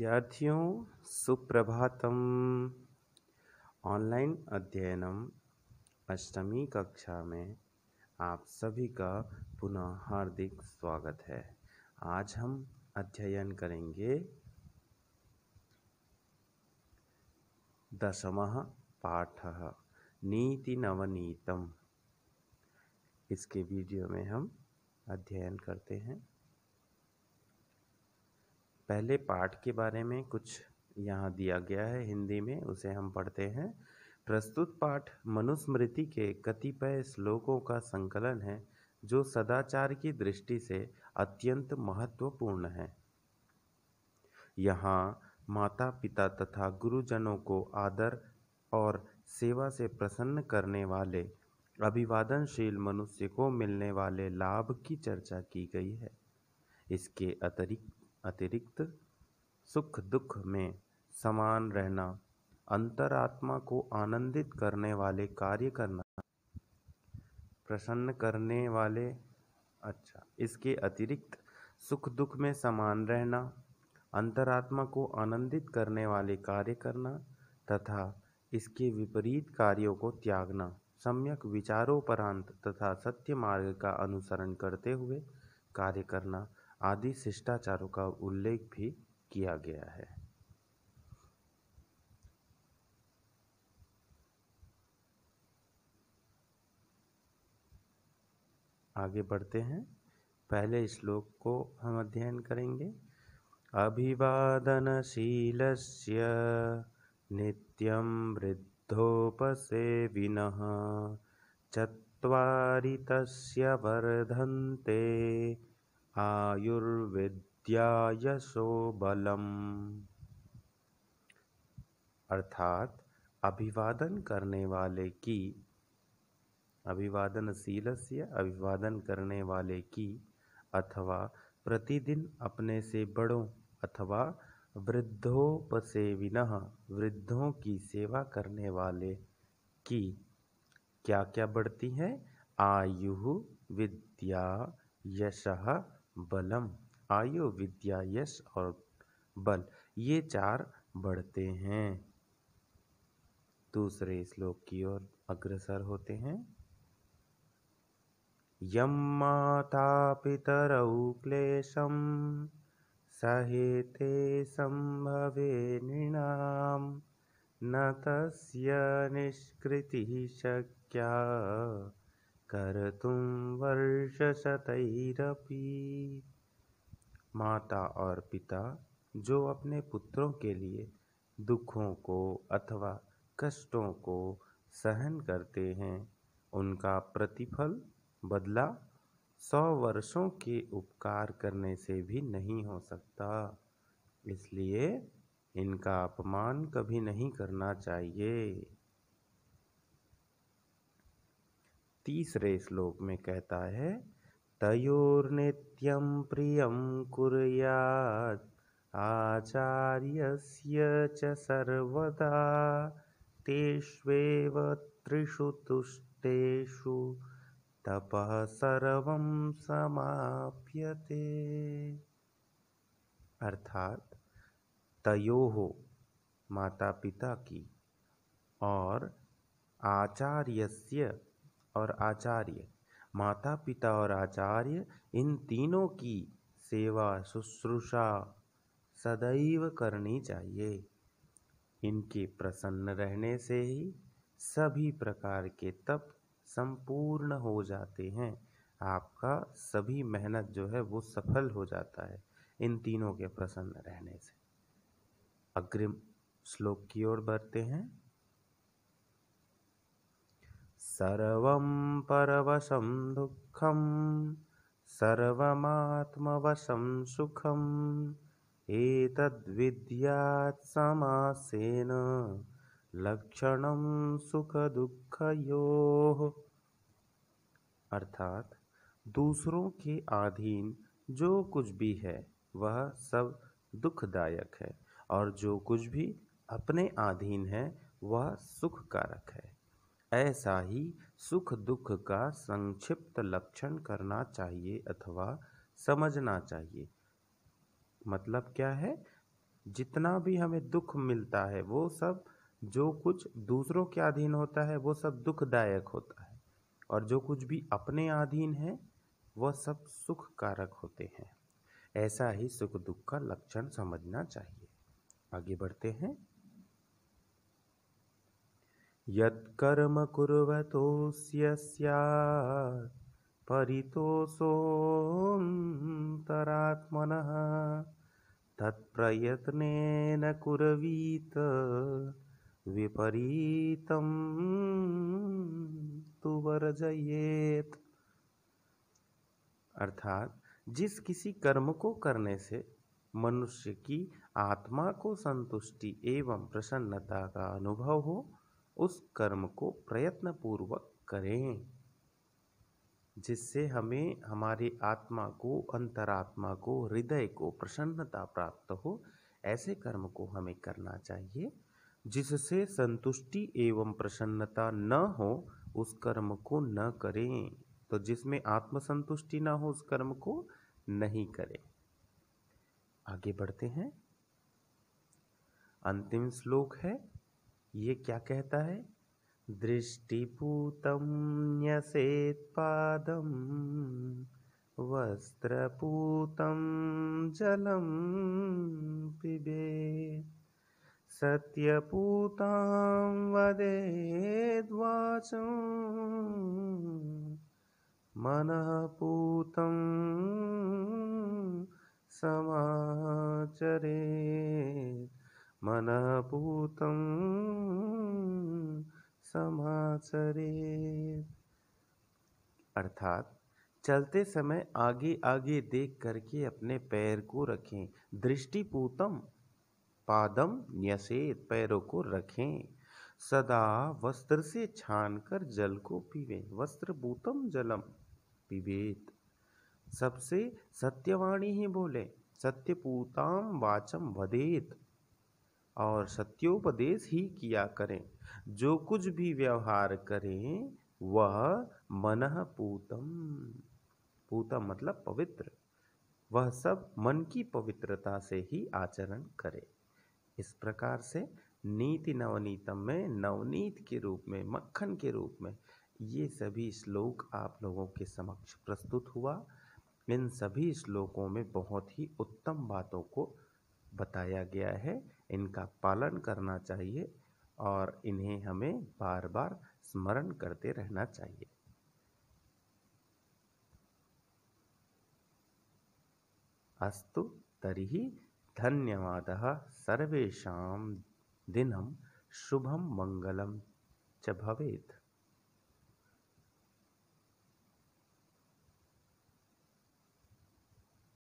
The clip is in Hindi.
विद्यार्थियों सुप्रभातम ऑनलाइन अध्ययनम अष्टमी कक्षा में आप सभी का पुनः हार्दिक स्वागत है आज हम अध्ययन करेंगे दशम पाठ नीति नवनीतम इसके वीडियो में हम अध्ययन करते हैं पहले पाठ के बारे में कुछ यहाँ दिया गया है हिंदी में उसे हम पढ़ते हैं प्रस्तुत पाठ मनुस्मृति के कतिपय श्लोकों का संकलन है जो सदाचार की दृष्टि से अत्यंत महत्वपूर्ण है यहाँ माता पिता तथा गुरुजनों को आदर और सेवा से प्रसन्न करने वाले अभिवादनशील मनुष्य को मिलने वाले लाभ की चर्चा की गई है इसके अतिरिक्त अतिरिक्त सुख दुख में समान रहना अंतरात्मा को आनंदित करने वाले कार्य करना प्रसन्न करने वाले अच्छा इसके अतिरिक्त सुख दुख में समान रहना अंतरात्मा को आनंदित करने वाले कार्य करना तथा इसके विपरीत कार्यों को त्यागना सम्यक विचारोपरांत तथा सत्य मार्ग का अनुसरण करते हुए कार्य करना आदि शिष्टाचारों का उल्लेख भी किया गया है आगे बढ़ते हैं पहले श्लोक को हम अध्ययन करेंगे अभिवादनशील नित्यं वृद्धोपसेविनः चुरी तस्य वर्धन्ते आयुर्विद्यायशो बलम अर्थात अभिवादन करने वाले की अभिवादनशील से अभिवादन करने वाले की अथवा प्रतिदिन अपने से बड़ों अथवा वृद्धोपसेविन वृद्धों की सेवा करने वाले की क्या क्या बढ़ती है आयु विद्या यश बलम आयु विद्या यश और बल ये चार बढ़ते हैं दूसरे श्लोक की ओर अग्रसर होते हैं यम माता पितरौ क्लेशम सहेते संभवे नृणाम न तस्य निष्कृति शक्या कर्तुं वर्ष माता और पिता जो अपने पुत्रों के लिए दुखों को अथवा कष्टों को सहन करते हैं उनका प्रतिफल बदला सौ वर्षों के उपकार करने से भी नहीं हो सकता इसलिए इनका अपमान कभी नहीं करना चाहिए तीसरे श्लोक में कहता है तयोर्नित्यं प्रियं कुर्यात् आचार्यस्य च सर्वदा तेष्वेव त्रिषु तुष्टेषु तपः सर्वं समाप्यते अर्थात तयो हो माता पिता की और आचार्यस्य और आचार्य माता पिता और आचार्य इन तीनों की सेवा शुश्रूषा सदैव करनी चाहिए इनके प्रसन्न रहने से ही सभी प्रकार के तप संपूर्ण हो जाते हैं आपका सभी मेहनत जो है वो सफल हो जाता है इन तीनों के प्रसन्न रहने से अग्रिम श्लोक की ओर बढ़ते हैं सर्वं परवशं दुःखं सर्वमात्मवशं सुखम् एतद्विद्यात्समासेन लक्षणं सुखदुःखयोः अर्थात दूसरों के अधीन जो कुछ भी है वह सब दुखदायक है और जो कुछ भी अपने अधीन है वह सुखकारक है ऐसा ही सुख दुख का संक्षिप्त लक्षण करना चाहिए अथवा समझना चाहिए मतलब क्या है जितना भी हमें दुख मिलता है वो सब जो कुछ दूसरों के अधीन होता है वो सब दुखदायक होता है और जो कुछ भी अपने अधीन है वह सब सुख कारक होते हैं ऐसा ही सुख दुख का लक्षण समझना चाहिए आगे बढ़ते हैं यत्कर्म कुर्वतोऽस्य स्यात् परितोषोऽन्तरात्मनः तत्प्रयत्नेन कुर्वीत विपरीतं तु वर्जयेत् अर्थात जिस किसी कर्म को करने से मनुष्य की आत्मा को संतुष्टि एवं प्रसन्नता का अनुभव हो उस कर्म को प्रयत्न पूर्वक करें जिससे हमें हमारी आत्मा को अंतरात्मा को हृदय को प्रसन्नता प्राप्त हो ऐसे कर्म को हमें करना चाहिए जिससे संतुष्टि एवं प्रसन्नता न हो उस कर्म को न करें तो जिसमें आत्मसंतुष्टि ना हो उस कर्म को नहीं करें आगे बढ़ते हैं अंतिम श्लोक है ये क्या कहता है दृष्टिपूतं न्यसेत्पादं वस्त्रपूतं जलं पिबेत् सत्यपूतां वदेद्वाचं मनः पूतं समाचरेत् मनपूत समाचरे अर्थात चलते समय आगे आगे देख करके अपने पैर को रखें दृष्टिपूतम पादम न्यसेत पैरों को रखें सदा वस्त्र से छान जल को पीवे वस्त्र भूतम जलम पिबेत सबसे सत्यवाणी ही बोले सत्यपूताम वाचम वदेत और सत्योपदेश ही किया करें जो कुछ भी व्यवहार करें वह मन पूतम पूतम मतलब पवित्र वह सब मन की पवित्रता से ही आचरण करे इस प्रकार से नीति नवनीतम में नवनीत के रूप में मक्खन के रूप में ये सभी श्लोक आप लोगों के समक्ष प्रस्तुत हुआ इन सभी श्लोकों में बहुत ही उत्तम बातों को बताया गया है इनका पालन करना चाहिए और इन्हें हमें बार बार स्मरण करते रहना चाहिए अस्तु तरी धन्यवाद सर्वेशा दिनम शुभम मंगलम च भवेत्